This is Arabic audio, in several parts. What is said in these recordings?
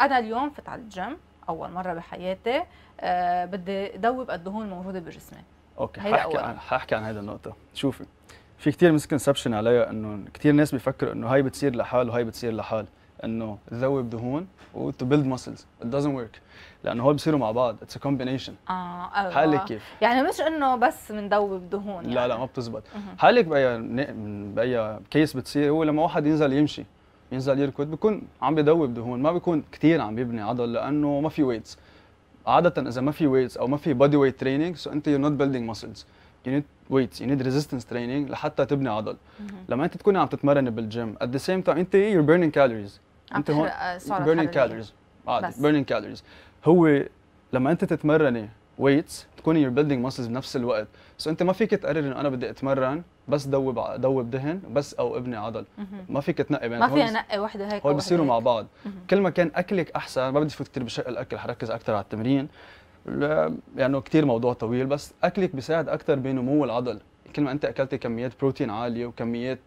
انا اليوم فت على الجيم اول مره بحياتي آه، بدي ذوب الدهون الموجوده بجسمي اوكي ححكي عن ححكي عن هذه النقطه شوفي في كثير مسكونسبشن عليها انه كثير ناس بيفكروا انه هاي بتصير لحال وهاي بتصير لحال انه تذوب دهون وتو بيلد ماسلز ات دازنت ورك لانه هول بصيروا مع بعض اتس كومبينيشن اه أيوة. حالك كيف يعني مش انه بس بنذوب دهون يعني. لا لا يعني. ما بتزبط حالك باي باي كيس بتصير هو لما واحد ينزل يمشي ينزل يركض بيكون عم بيدوب دهون ما بيكون كثير عم بيبني عضل لانه ما في ويتس عاده اذا ما في ويتس او ما في بودي ويت تريننج سو انت يو نوت بيلدينج ماسلز يو نيد ويتس يو نيد ريزيستنس تريننج لحتى تبني عضل لما انت تكوني عم تتمرني بالجيم ات ذا سيم تايم انت يو بيرنينج كالوريز انت هون بيرنينج كالوريز آه، عادي بيرنينج كالوريز هو لما انت تتمرني ويتس تكوني يو بيلدينج ماسلز بنفس الوقت سو so انت ما فيك تقرر انه انا بدي اتمرن بس دوب دوب دهن بس او ابني عضل ما فيك تنقي بين ما في انقي وحده هيك هو بصيروا مع بعض كل ما كان اكلك احسن ما بدي فوت كثير بشق الاكل حركز اكثر على التمرين لانه يعني كثير موضوع طويل بس اكلك بيساعد اكثر بنمو العضل كل ما انت اكلت كميات بروتين عاليه وكميات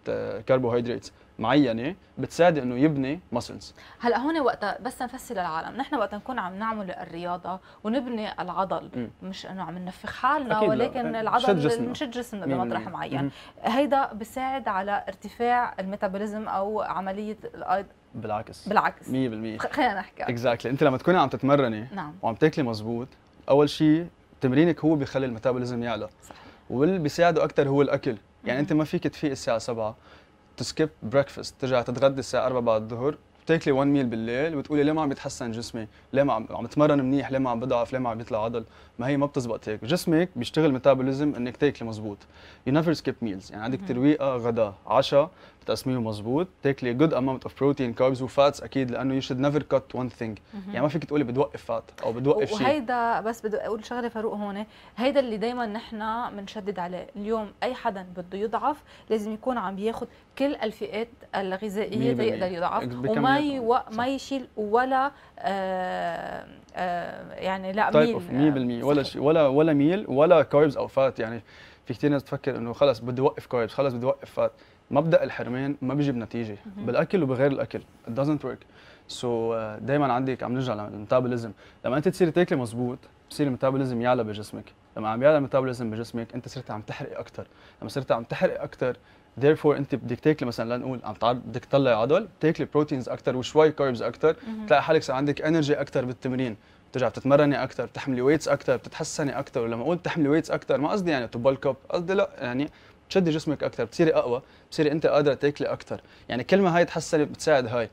كربوهيدرات آه، معينه بتساعد انه يبني ماسلز هلا هون وقتها بس نفسر للعالم نحن وقت نكون عم نعمل الرياضه ونبني العضل م. مش انه عم ننفخ حالنا ولكن لا. أه، العضل بنشد جسمنا بمطرح معين هيدا بيساعد على ارتفاع الميتابوليزم او عمليه بالعكس بالعكس 100% خلينا نحكي اكزاكتلي exactly. انت لما تكوني عم تتمرني نعم. وعم تاكلي مزبوط اول شيء تمرينك هو بيخلي الميتابوليزم يعلى صح واللي بيساعده اكثر هو الاكل يعني انت ما فيك تفيق الساعه 7 تسكيب بريكفاست ترجع تتغدى الساعه 4 بعد الظهر بتاكلي 1 ميل بالليل وتقولي ليه ما عم يتحسن جسمي؟ ليه ما عم تمرن منيح؟ ليه ما عم بضعف؟ ليه ما عم يطلع عضل؟ ما هي ما بتزبط هيك، جسمك بيشتغل ميتابوليزم انك تاكلي مزبوط. يو نيفر سكيب ميلز، يعني عندك ترويقه غدا عشاء، تقسميهم مظبوط تاكلي جود اماونت اوف بروتين كاربز وفاتس اكيد لانه يو شود نيفر كات وان ثينج يعني ما فيك تقولي بتوقف فات او بتوقف شيء وهيدا بس بدي اقول شغله فاروق هون هيدا اللي دائما نحن بنشدد عليه اليوم اي حدا بده يضعف لازم يكون عم بياخذ كل الفئات الغذائيه يقدر يضعف وما يو... ما يشيل ولا آه آه يعني لا ميل 100% ولا شيء ولا ولا ميل ولا كاربز او فات يعني في كثير ناس بتفكر انه خلص بدي اوقف كاربز خلص بدي اوقف فات مبدا الحرمان ما بيجيب نتيجه بالاكل وبغير الاكل it doesn't work سو so, uh, آه، دائما عندك عم نرجع للميتابوليزم لما انت تصيري تاكلي مزبوط بصير الميتابوليزم يعلى بجسمك لما عم يعلى الميتابوليزم بجسمك انت صرت عم تحرقي اكثر لما صرت عم تحرقي اكثر ديرفور انت بدك تاكلي مثلا لنقول عم تعرض بدك تطلعي عضل بتاكلي بروتينز اكثر وشوي كاربز اكثر بتلاقي حالك صار عندك انرجي اكثر بالتمرين بترجع بتتمرني اكثر بتحملي ويتس اكثر بتتحسني اكثر ولما اقول بتحملي ويتس اكثر ما قصدي يعني تو بالك اب قصدي لا يعني بتشدي جسمك اكثر بتصيري اقوى بتصيري انت قادره تاكلي اكثر يعني كل ما هاي تحسني بتساعد هاي